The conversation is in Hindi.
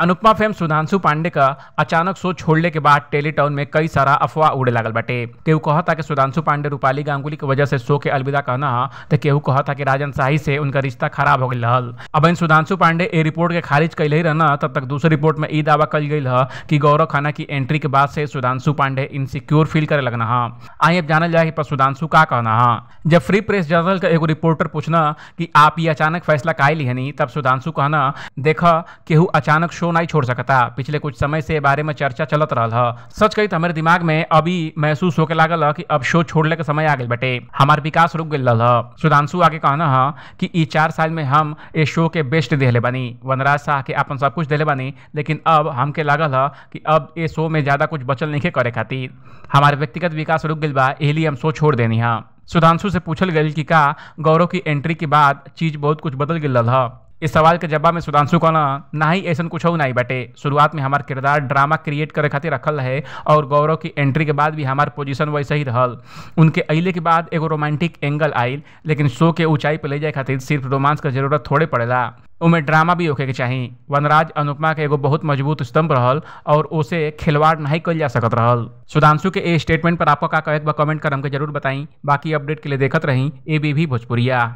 अनुपमा फेम सुधांशु पांडे का अचानक शो छोड़ने के बाद टेलीटाउन में कई सारा अफवाह उड़े लगल बाटे केहू कहता कि सुधांशु पांडे रूपाली गांगुली की वजह से शो के अलविदा कहना तो केहू कहता कि राजन शाही से उनका रिश्ता खराब हो गई रहल अब इन सुधांशु पांडे ए रिपोर्ट के खारिज कैल ही रहना तब तक दूसरी रिपोर्ट में ई दावा कल गई है कि गौरव खाना की एंट्री के बाद से सुधांशु पांडे इनसिक्योर फील करे लगना है आई अब जानल जाए पर सुधांशु का कहना है जब फ्री प्रेस जर्नल का एगो रिपोर्टर पूछना कि आप ये अचानक फैसला का ली तब सुधांशु कहना देखा केहू अचानक शो शो नहीं छोड़ सकता पिछले कुछ समय से बारे में चर्चा चलत रहा है सच कही तो हमारे दिमाग में अभी महसूस होके लागल है कि अब शो छोड़ने का समय आ गई बटे हमारे विकास रुक गई है सुधांशु आगे कहना है कि ई चार साल में हम इस शो के बेस्ट दिले बनी वनराज शाह के अपन सब कुछ दिले बनी लेकिन अब हमके लागल है कि अब ये शो में ज़्यादा कुछ बचल नहीं करे खातिर हमारे व्यक्तिगत विकास रुक गए बा एहली हम शो छोड़ देनी है सुधांशु से पूछल गई कि का गौरव की एंट्री के बाद चीज़ बहुत कुछ बदल गया है इस सवाल के जवाब में सुधांशु कहना ना ही ऐसा कुछ ना ही बटे शुरुआत में हमार किरदार ड्रामा क्रिएट करे खातिर रखल रहे और गौरव की एंट्री के बाद भी हमार पोजीशन वैसे ही रहल उनके अले के बाद एगो रोमांटिक एंगल आई लेकिन शो के ऊंचाई पर ले जाए खातिर सिर्फ रोमांस का जरूरत थोड़े पड़ेगा उमें ड्रामा भी होके के चाही वनराज अनुपमा के एगो बहुत मजबूत स्तंभ रहल और उसे खिलवाड़ नहीं कल जा सकत रहल सुधांशु के ए स्टेटमेंट पर आपका का कहे कमेंट कर हमके जरूर बताई बाकी अपडेट के लिए देखत रही ए बी भी भोजपुरिया